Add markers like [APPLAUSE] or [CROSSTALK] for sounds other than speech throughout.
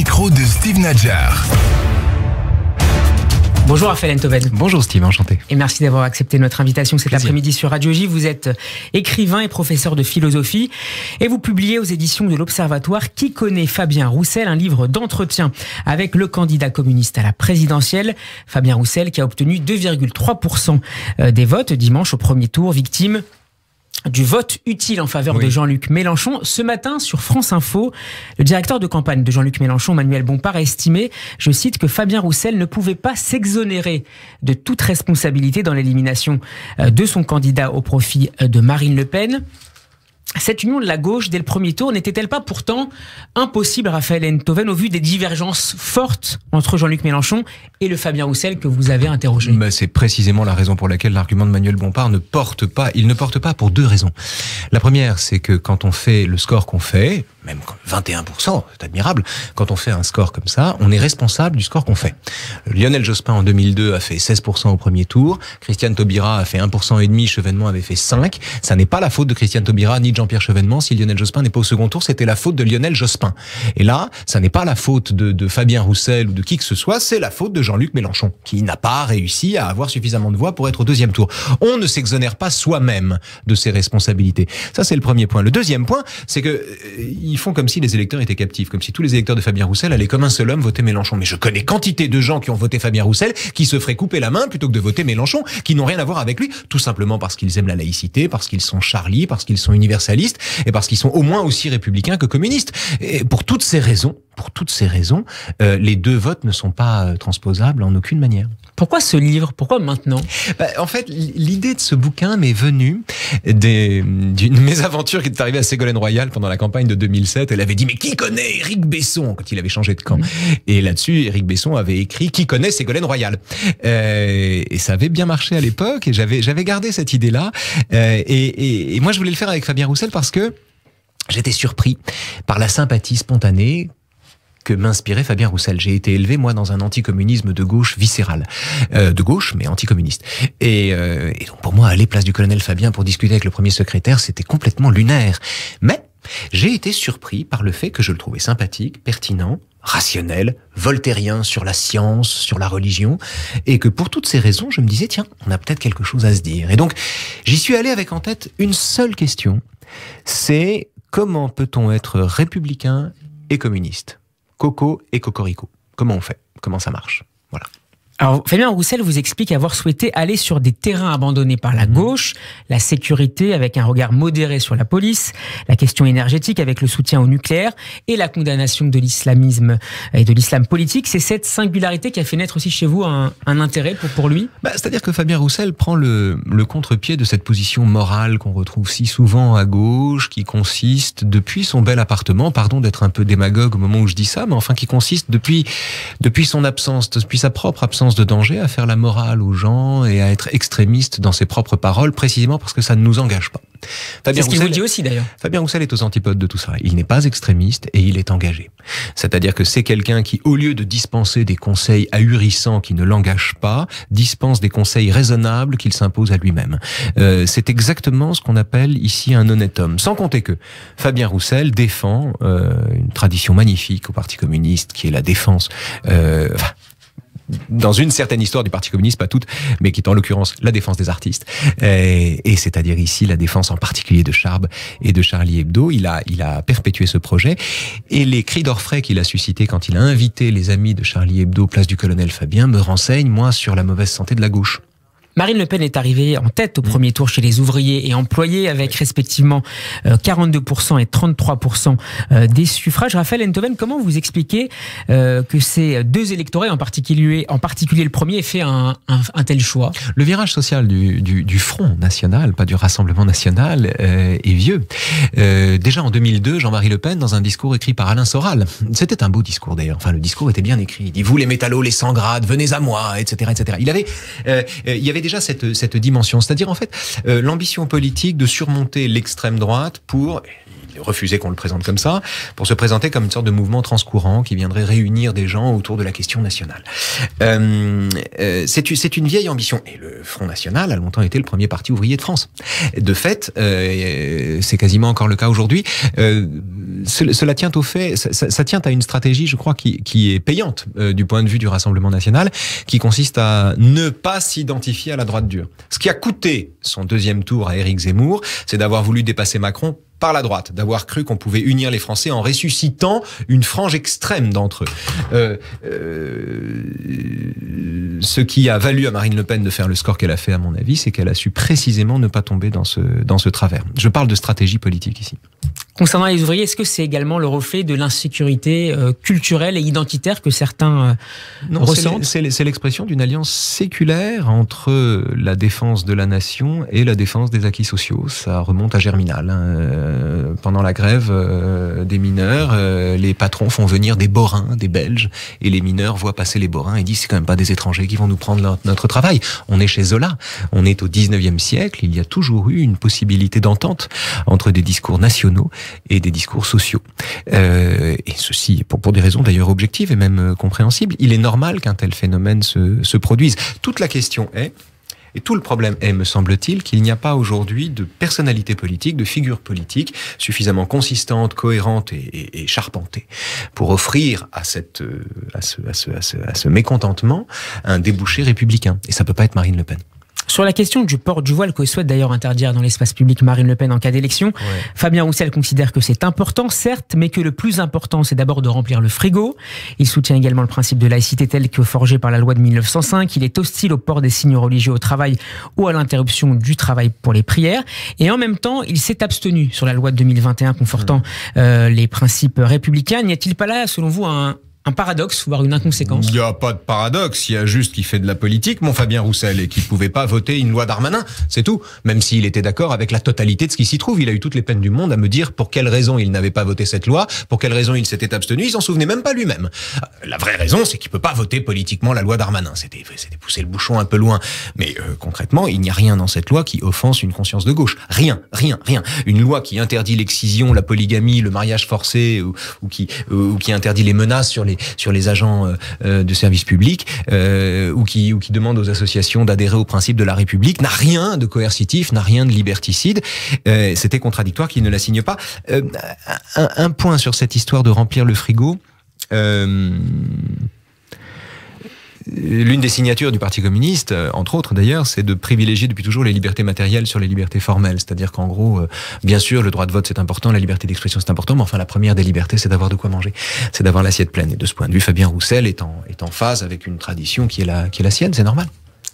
micro de Steve Nadjar. Bonjour Raphaël Entoven. Bonjour Steve, enchanté. Et merci d'avoir accepté notre invitation cet après-midi sur Radio J. Vous êtes écrivain et professeur de philosophie et vous publiez aux éditions de l'Observatoire Qui connaît Fabien Roussel, un livre d'entretien avec le candidat communiste à la présidentielle, Fabien Roussel qui a obtenu 2,3% euh, des votes dimanche au premier tour, victime du vote utile en faveur de Jean-Luc Mélenchon. Ce matin, sur France Info, le directeur de campagne de Jean-Luc Mélenchon, Manuel Bompard, a estimé, je cite, que Fabien Roussel ne pouvait pas s'exonérer de toute responsabilité dans l'élimination euh, de son candidat au profit euh, de Marine Le Pen cette union de la gauche dès le premier tour n'était-elle pas pourtant impossible, Raphaël Enthoven, au vu des divergences fortes entre Jean-Luc Mélenchon et le Fabien Roussel que vous avez interrogé C'est précisément la raison pour laquelle l'argument de Manuel Bompard ne porte pas. Il ne porte pas pour deux raisons. La première, c'est que quand on fait le score qu'on fait, même 21%, c'est admirable. Quand on fait un score comme ça, on est responsable du score qu'on fait. Lionel Jospin en 2002 a fait 16% au premier tour, Christiane Taubira a fait 1% et demi, Chevènement avait fait 5. Ça n'est pas la faute de Christiane Taubira ni de Jean-Pierre Chevènement. Si Lionel Jospin n'est pas au second tour, c'était la faute de Lionel Jospin. Et là, ça n'est pas la faute de, de, Fabien Roussel ou de qui que ce soit, c'est la faute de Jean-Luc Mélenchon, qui n'a pas réussi à avoir suffisamment de voix pour être au deuxième tour. On ne s'exonère pas soi-même de ses responsabilités. Ça, c'est le premier point. Le deuxième point, c'est que euh, ils font comme si les électeurs étaient captifs, comme si tous les électeurs de Fabien Roussel allaient comme un seul homme voter Mélenchon. Mais je connais quantité de gens qui ont voté Fabien Roussel, qui se feraient couper la main plutôt que de voter Mélenchon, qui n'ont rien à voir avec lui, tout simplement parce qu'ils aiment la laïcité, parce qu'ils sont Charlie, parce qu'ils sont universalistes et parce qu'ils sont au moins aussi républicains que communistes. Et pour toutes ces raisons, pour toutes ces raisons, euh, les deux votes ne sont pas euh, transposables en aucune manière. Pourquoi ce livre Pourquoi maintenant bah, En fait, l'idée de ce bouquin m'est venue d'une [LAUGHS] mésaventure qui est arrivée à Ségolène Royal pendant la campagne de 2007. Elle avait dit Mais qui connaît Éric Besson quand il avait changé de camp mm-hmm. Et là-dessus, Éric Besson avait écrit Qui connaît Ségolène Royal euh, Et ça avait bien marché à l'époque et j'avais gardé cette idée-là. Euh, et moi, je voulais le faire avec Fabien Roussel parce que j'étais surpris par la sympathie spontanée que m'inspirait Fabien Roussel. J'ai été élevé, moi, dans un anticommunisme de gauche viscéral. Euh, de gauche, mais anticommuniste. Et, euh, et donc, pour moi, aller place du colonel Fabien pour discuter avec le premier secrétaire, c'était complètement lunaire. Mais j'ai été surpris par le fait que je le trouvais sympathique, pertinent, rationnel, voltairien sur la science, sur la religion, et que pour toutes ces raisons, je me disais, tiens, on a peut-être quelque chose à se dire. Et donc, j'y suis allé avec en tête une seule question, c'est comment peut-on être républicain et communiste Coco et Cocorico. Comment on fait Comment ça marche Voilà. Alors, Fabien Roussel vous explique avoir souhaité aller sur des terrains abandonnés par la mhm. gauche, la sécurité avec un regard modéré sur la police, la question énergétique avec le soutien au nucléaire et la condamnation de l'islamisme et de l'islam politique. C'est cette singularité qui a fait naître aussi chez vous un, intérêt pour, lui bah, C'est-à-dire que Fabien Roussel prend le, le contre-pied de cette position morale qu'on retrouve si souvent à gauche, qui consiste, depuis son bel appartement, pardon d'être un peu démagogue au moment où je dis ça, mais enfin qui consiste depuis, depuis son absence, depuis sa propre absence, de danger à faire la morale aux gens et à être extrémiste dans ses propres paroles, précisément parce que ça ne nous engage pas. C'est ce qu'il vous dit aussi d'ailleurs. Fabien Roussel est aux antipodes de tout ça. Il n'est pas extrémiste et il est engagé. C'est-à-dire que c'est quelqu'un qui, au lieu de dispenser des conseils ahurissants qui ne l'engagent pas, dispense des conseils raisonnables qu'il s'impose à lui-même. Euh, c'est exactement ce qu'on appelle ici un honnête homme. Sans compter que Fabien Roussel défend euh, une tradition magnifique au Parti communiste qui est la défense. Euh, dans une certaine histoire du Parti communiste, pas toute, mais qui est en l'occurrence la défense des artistes, euh, et, c'est-à-dire ici la défense en particulier de Charb et de Charlie Hebdo. Il a, il a perpétué ce projet, et les cris d'orfraie qu'il a suscité quand il a invité les amis de Charlie Hebdo, place du colonel Fabien, me renseignent, moi, sur la mauvaise santé de la gauche. Marine Le Pen est arrivée en tête au mm. premier tour chez les ouvriers et employés, avec respectivement 42% euh, et 33% euh, des suffrages. Raphaël Entoven, comment vous expliquez euh, que ces deux électorats, en particulier, en le premier, aient fait un, tel choix Le virage social du, Front National, pas du Rassemblement National, est vieux. déjà en 2002, Jean-Marie Le Pen, dans un discours écrit par Alain Soral, c'était un beau discours d'ailleurs, enfin le discours était bien écrit, il dit « Vous les métallos, les 100 grades, venez à moi », etc. etc. Il, avait, il y avait déjà cette, cette dimension, c'est-à-dire en fait euh, l'ambition politique de surmonter l'extrême droite pour refuser qu'on le présente comme ça, pour se présenter comme une sorte de mouvement transcourant qui viendrait réunir des gens autour de la question nationale. Euh, euh, c'est une vieille ambition. Et le Front National a longtemps été le premier parti ouvrier de France. De fait, euh, euh, c'est quasiment encore le cas aujourd'hui. Euh, cela tient au fait, ça, tient à une stratégie, je crois, qui, qui est payante du point de vue du Rassemblement national, qui consiste à ne pas s'identifier à la droite dure. Ce qui a coûté son deuxième tour à Éric Zemmour, c'est d'avoir voulu dépasser Macron par la droite, d'avoir cru qu'on pouvait unir les Français en ressuscitant une frange extrême d'entre eux. Euh, euh, ce qui a valu à Marine Le Pen de faire le score qu'elle a fait, à mon avis, c'est qu'elle a su précisément ne pas tomber dans ce travers. Je parle de stratégie politique ici. Concernant les ouvriers, est-ce que c'est également le reflet de l'insécurité euh, culturelle et identitaire que certains euh, non, ressentent C'est l'expression d'une alliance séculaire entre la défense de la nation et la défense des acquis sociaux. Ça remonte à Germinal. Hein. Euh, pendant la grève des mineurs, les patrons font venir des borins, des Belges, et les mineurs voient passer les borins et disent c'est quand même pas des étrangers qui vont nous prendre notre travail. On est chez Zola, on est au 19e siècle, il y a toujours eu une possibilité d'entente entre des discours nationaux et des discours sociaux. Euh, et ceci pour, des raisons d'ailleurs objectives et même euh, compréhensibles. Il est normal qu'un tel phénomène se, produise. Toute la question est, et tout le problème est, me semble-t-il, qu'il n'y a pas aujourd'hui de personnalité politique, de figure politique suffisamment consistante, cohérente et, charpentée pour offrir euh, à, ce, mécontentement un débouché républicain. Et ça ne peut pas être Marine Le Pen. Sur la question du port du voile que souhaite d'ailleurs interdire dans l'espace public Marine Le Pen en cas d'élection, Fabien Roussel considère que c'est important, certes, mais que le plus important, c'est d'abord de remplir le frigo. Il soutient également le principe de laïcité tel que forgé par la loi de 1905. Il est hostile au port des signes religieux au travail ou à l'interruption du travail pour les prières. Et en même temps, il s'est abstenu sur la loi de 2021 confortant mmh. euh, les principes républicains. N'y a-t-il pas là, selon vous, un, un paradoxe, voire une inconséquence Il n'y a pas de paradoxe, il y a juste qui fait de la politique, mon Fabien Roussel, et qui ne pouvait pas voter une loi d'Armanin, c'est tout. Même s'il était d'accord avec la totalité de ce qui s'y trouve, il a eu toutes les peines du monde à me dire pour quelles raisons il n'avait pas voté cette loi, pour quelles raisons il s'était abstenu, il s'en souvenait même pas lui-même. La vraie raison, c'est qu'il peut pas voter politiquement la loi d'Armanin. C'était, c'était pousser le bouchon un peu loin. Mais euh, concrètement, il n'y a rien dans cette loi qui offense une conscience de gauche. Rien, rien, rien. Une loi qui interdit l'excision, la polygamie, le mariage forcé, ou, qui, ou qui interdit les menaces sur les, sur les agents euh, euh, de service public euh, ou qui ou qui demande aux associations d'adhérer au principe de la République n'a rien de coercitif, n'a rien de liberticide. C'était contradictoire qu'il ne la signe pas. Un, un, point sur cette histoire de remplir le frigo. Euh, L'une des signatures du Parti communiste, euh, entre autres d'ailleurs, c'est de privilégier depuis toujours les libertés matérielles sur les libertés formelles. C'est-à-dire qu'en gros, euh, bien sûr, le droit de vote c'est important, la liberté d'expression c'est important, mais enfin la première des libertés c'est d'avoir de quoi manger, c'est d'avoir l'assiette pleine. Et de ce point de vue, Fabien Roussel est en, phase avec une tradition qui est la, qui est la sienne, c'est normal.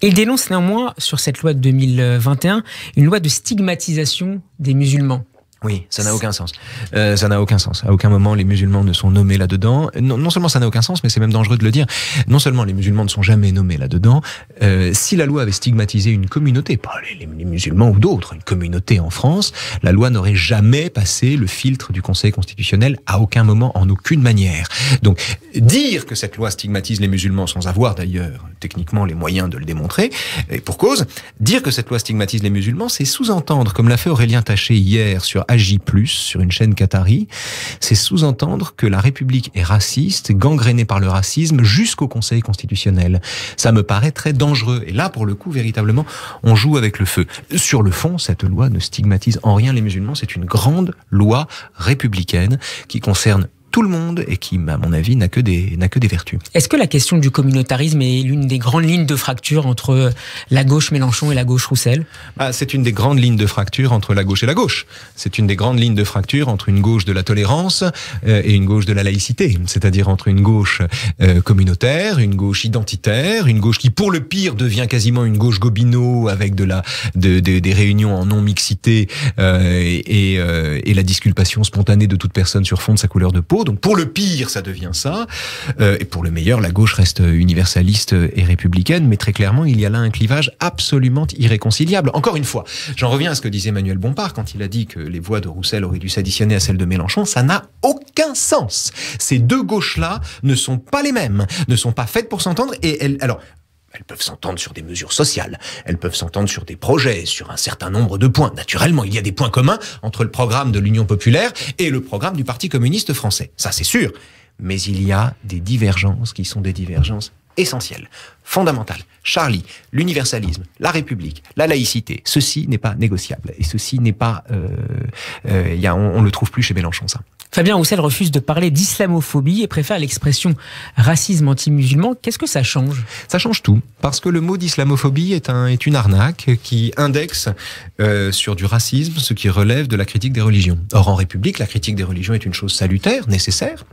Il dénonce néanmoins sur cette loi de 2021 une loi de stigmatisation des musulmans. Oui, ça n'a aucun sens. Euh, ça n'a aucun sens. À aucun moment, les musulmans ne sont nommés là-dedans. Non, seulement ça n'a aucun sens, mais c'est même dangereux de le dire. Non seulement les musulmans ne sont jamais nommés là-dedans. Euh, si la loi avait stigmatisé une communauté, pas les, les musulmans ou d'autres, une communauté en France, la loi n'aurait jamais passé le filtre du Conseil constitutionnel à aucun moment, en aucune manière. Donc, dire que cette loi stigmatise les musulmans, sans avoir d'ailleurs techniquement les moyens de le démontrer, et pour cause, dire que cette loi stigmatise les musulmans, c'est sous-entendre, comme l'a fait Aurélien Taché hier sur agit Plus sur une chaîne qatari, c'est sous-entendre que la République est raciste, gangrénée par le racisme jusqu'au Conseil constitutionnel. Ça me paraît très dangereux. Et là, pour le coup, véritablement, on joue avec le feu. Sur le fond, cette loi ne stigmatise en rien les musulmans. C'est une grande loi républicaine qui concerne tout le monde et qui, à mon avis, n'a que des, n'a que des vertus. Est-ce que la question du communautarisme est l'une des grandes lignes de fracture entre la gauche Mélenchon et la gauche Roussel ah, C'est une des grandes lignes de fracture entre la gauche et la gauche. C'est une des grandes lignes de fracture entre une gauche de la tolérance euh, et une gauche de la laïcité, c'est-à-dire entre une gauche euh, communautaire, une gauche identitaire, une gauche qui, pour le pire, devient quasiment une gauche gobineau avec de la, de, des réunions en non-mixité euh, et, et, et la disculpation spontanée de toute personne sur fond de sa couleur de peau donc pour le pire, ça devient ça. Euh, et pour le meilleur, la gauche reste universaliste et républicaine. Mais très clairement, il y a là un clivage absolument irréconciliable. Encore une fois, j'en reviens à ce que disait Manuel Bompard quand il a dit que les voix de Roussel auraient dû s'additionner à celles de Mélenchon. Ça n'a aucun sens. Ces deux gauches-là ne sont pas les mêmes, ne sont pas faites pour s'entendre. Et elles, alors, elles peuvent s'entendre sur des mesures sociales, elles peuvent s'entendre sur des projets, sur un certain nombre de points. Naturellement, il y a des points communs entre le programme de l'Union populaire et le programme du Parti communiste français. Ça, c'est sûr. Mais il y a des divergences qui sont des divergences essentielles, fondamentales. Charlie, l'universalisme, la République, la laïcité, ceci n'est pas négociable. Et ceci n'est pas... Euh, euh, on, on le trouve plus chez Mélenchon, ça. Fabien Roussel refuse de parler d'islamophobie et préfère l'expression racisme anti-musulman. Qu'est-ce que ça change Ça change tout, parce que le mot d'islamophobie est, une arnaque qui indexe euh, sur du racisme ce qui relève de la critique des religions. Or, en République, la critique des religions est une chose salutaire, nécessaire.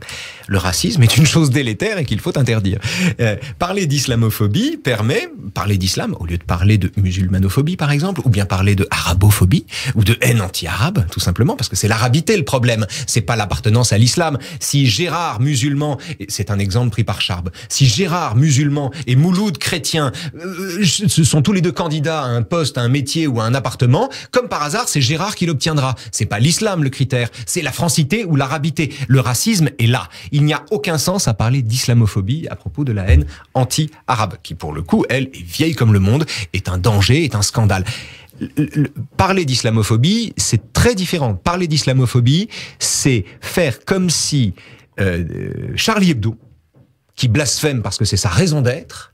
Le racisme est une chose délétère et qu'il faut interdire. Euh, parler d'islamophobie permet, parler d'islam, au lieu de parler de musulmanophobie par exemple, ou bien parler de arabophobie, ou de haine anti-arabe, tout simplement, parce que c'est l'arabité le problème, c'est pas la appartenance à l'islam. Si Gérard, musulman, c'est un exemple pris par Charb, si Gérard, musulman, et Mouloud, chrétien, euh, euh, ce sont tous les deux candidats à un poste, à un métier ou à un appartement, comme par hasard, c'est Gérard qui l'obtiendra. C'est pas l'islam le critère, c'est la francité ou l'arabité. Le racisme est là. Il n'y a aucun sens à parler d'islamophobie à propos de la haine anti-arabe, qui pour le coup, elle, est vieille comme le monde, est un danger, est un scandale parler d'islamophobie, c'est très différent. Parler d'islamophobie, c'est faire comme si euh, Charlie Hebdo, qui blasphème parce que c'est sa raison d'être,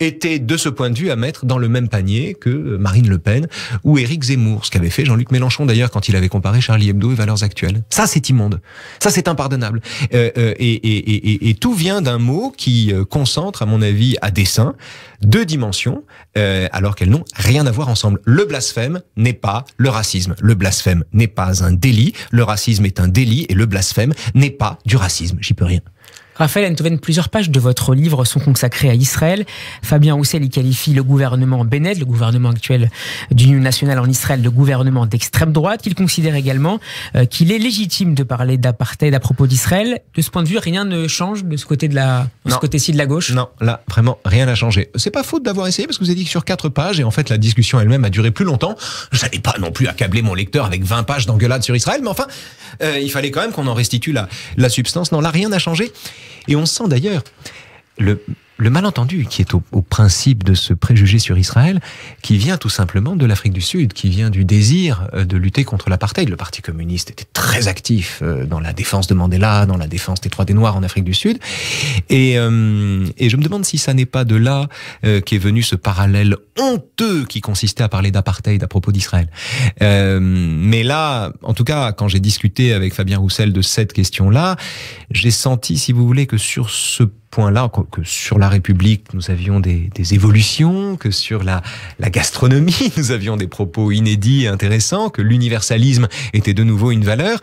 était de ce point de vue à mettre dans le même panier que euh, Marine Le Pen ou Éric Zemmour, ce qu'avait fait Jean-Luc Mélenchon d'ailleurs quand il avait comparé Charlie Hebdo et Valeurs Actuelles. Ça c'est immonde, ça c'est impardonnable. Euh, euh, et, tout vient d'un mot qui concentre, à mon avis, à dessein, deux dimensions, alors qu'elles n'ont rien à voir ensemble. Le blasphème n'est pas le racisme. Le blasphème n'est pas un délit. Le racisme est un délit et le blasphème n'est pas du racisme. J'y peux rien. Raphaël Enthoven, plusieurs pages de votre livre sont consacrées à Israël. Fabien Roussel y qualifie le gouvernement Bennett, le gouvernement actuel d'Union nationale en Israël, de gouvernement d'extrême droite. Il considère également euh, qu'il est légitime de parler d'apartheid à propos d'Israël. De ce point de vue, rien ne change de ce côté de côté-ci de la gauche. Non, là, vraiment, rien n'a changé. C'est pas faute d'avoir essayé parce que vous avez dit que sur quatre pages, et en fait, la discussion elle-même a duré plus longtemps. Je n'allais pas non plus accabler mon lecteur avec 20 pages d'engueulade sur Israël, mais enfin, euh, il fallait quand même qu'on en restitue la, la substance. Non, là, rien n'a changé. Et on sent d'ailleurs le le malentendu qui est au, principe de ce préjugé sur Israël, qui vient tout simplement de l'Afrique du Sud, qui vient du désir euh, de lutter contre l'apartheid. Le Parti communiste était très actif euh, dans la défense de Mandela, dans la défense des droits des Noirs en Afrique du Sud. Euh, et, je me demande si ça n'est pas de là qu'est venu ce parallèle honteux qui consistait à parler d'apartheid à propos d'Israël. mais là, en tout cas, quand j'ai discuté avec Fabien Roussel de cette question-là, j'ai senti, si vous voulez, que sur ce point, point-là que sur la République, nous avions des, évolutions, que sur la, la, gastronomie, [LAUGHS] nous avions des propos inédits et intéressants, que l'universalisme était de nouveau une valeur.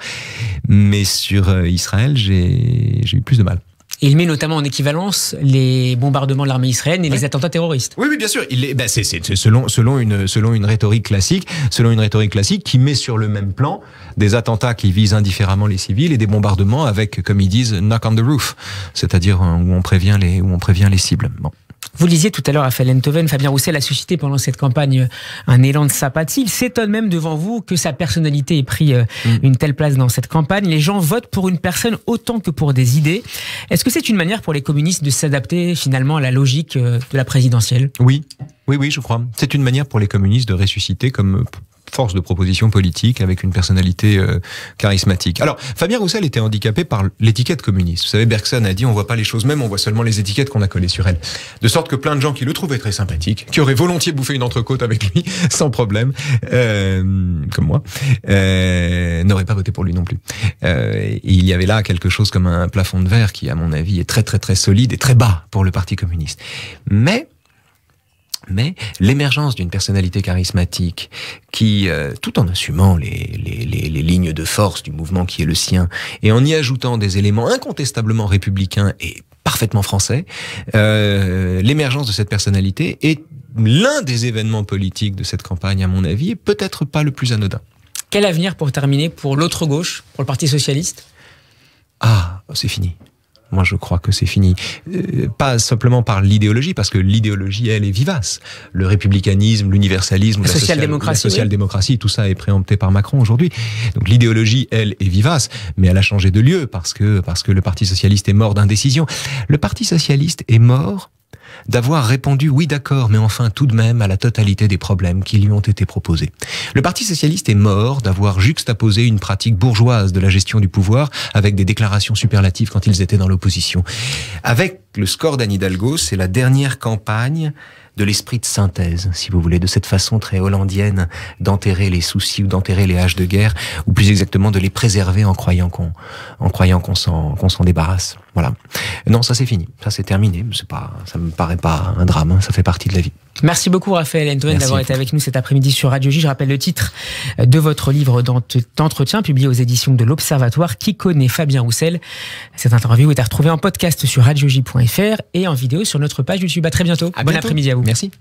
Mais sur euh, Israël, j'ai eu plus de mal il met notamment en équivalence les bombardements de l'armée israélienne et les attentats terroristes. Oui, oui, bien sûr. Il est, bah, c'est, selon, selon, une, selon une rhétorique classique, selon une rhétorique classique qui met sur le même plan des attentats qui visent indifféremment les civils et des bombardements avec, comme ils disent, knock on the roof, c'est-à-dire euh, où on prévient les, où on prévient les cibles. Vous lisiez tout à l'heure à Entoven, Fabien Roussel a suscité pendant cette campagne euh, un élan de sympathie. Il s'étonne même devant vous que sa personnalité ait pris euh, mm. une telle place dans cette campagne. Les gens votent pour une personne autant que pour des idées. Est-ce que c'est une manière pour les communistes de s'adapter finalement à la logique euh, de la présidentielle Oui. Oui, oui, je crois. C'est une manière pour les communistes de ressusciter, comme force de proposition politique avec une personnalité euh, charismatique. Alors, Fabien Roussel était handicapé par l'étiquette communiste. Vous savez, Bergson a dit on voit pas les choses même, on voit seulement les étiquettes qu'on a collées sur elle. De sorte que plein de gens qui le trouvaient très sympathique, qui auraient volontiers bouffé une entrecôte avec lui [LAUGHS] sans problème, euh, comme moi, euh, n'auraient pas voté pour lui non plus. Euh, il y avait là quelque chose comme un plafond de verre qui, à mon avis, est très très très solide et très bas pour le Parti communiste. Mais mais l'émergence d'une personnalité charismatique qui, euh, tout en assumant les, lignes de force du mouvement qui est le sien, et en y ajoutant des éléments incontestablement républicains et parfaitement français, euh, l'émergence de cette personnalité est l'un des événements politiques de cette campagne, à mon avis, et peut-être pas le plus anodin. Quel avenir pour terminer pour l'autre gauche, pour le Parti socialiste Ah, c'est fini. Moi, je crois que c'est fini. Euh, pas simplement par l'idéologie, parce que l'idéologie, elle, est vivace. Le républicanisme, l'universalisme, la social-démocratie, tout ça est préempté par Macron aujourd'hui. Donc l'idéologie, elle, est vivace, mais elle a changé de lieu parce que, parce que le Parti socialiste est mort d'indécision. Le Parti socialiste est mort d'avoir répondu oui d'accord, mais enfin tout de même à la totalité des problèmes qui lui ont été proposés. Le Parti socialiste est mort d'avoir juxtaposé une pratique bourgeoise de la gestion du pouvoir avec des déclarations superlatives quand ils étaient dans l'opposition. Avec le score d'Anne Hidalgo, c'est la dernière campagne de l'esprit de synthèse, si vous voulez, de cette façon très hollandienne d'enterrer les soucis ou d'enterrer les haches de guerre, ou plus exactement de les préserver en croyant qu'on, croyant qu'on s'en, qu'on s'en débarrasse. Voilà. Non, ça c'est fini, ça c'est terminé. C'est pas, ça me paraît pas un drame. Hein. ça fait partie de la vie. Merci beaucoup Raphaël et d'avoir été avec nous cet après-midi sur Radio J. Je rappelle le titre euh, de votre livre d'entretien publié aux éditions de l'Observatoire qui connaît Fabien Roussel. Cette interview est à retrouver en podcast sur radioj.fr et en vidéo sur notre page YouTube. À très bientôt. bon après-midi à vous. Merci.